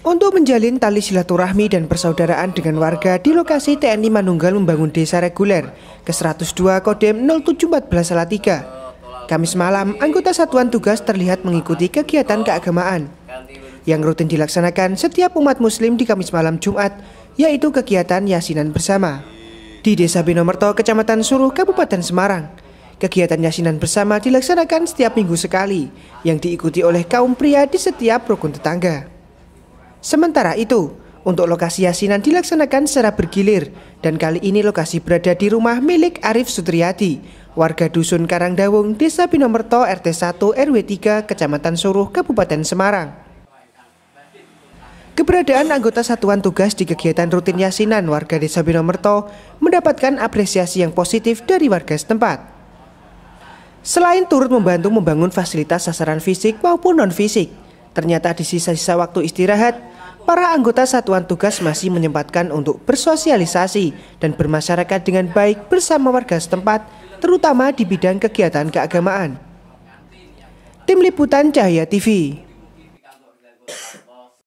Untuk menjalin tali silaturahmi dan persaudaraan dengan warga di lokasi TNI Manunggal membangun desa reguler ke-102 Kodem 0714 Salatiga. Kamis malam, anggota satuan tugas terlihat mengikuti kegiatan keagamaan yang rutin dilaksanakan setiap umat muslim di Kamis malam Jumat, yaitu kegiatan yasinan bersama di Desa Binomerto, Kecamatan Suruh, Kabupaten Semarang. Kegiatan yasinan bersama dilaksanakan setiap minggu sekali, yang diikuti oleh kaum pria di setiap rukun tetangga. Sementara itu, untuk lokasi yasinan dilaksanakan secara bergilir, dan kali ini lokasi berada di rumah milik Arif Sutriyati, warga Dusun Karangdawung, Desa Binomerto, RT 1, RW 3, Kecamatan Suruh, Kabupaten Semarang. Keberadaan anggota satuan tugas di kegiatan rutin yasinan warga Desa Binomerto mendapatkan apresiasi yang positif dari warga setempat. Selain turut membantu membangun fasilitas sasaran fisik maupun non-fisik, ternyata di sisa-sisa waktu istirahat, para anggota satuan tugas masih menyempatkan untuk bersosialisasi dan bermasyarakat dengan baik bersama warga setempat, terutama di bidang kegiatan keagamaan. Tim Liputan Cahaya TV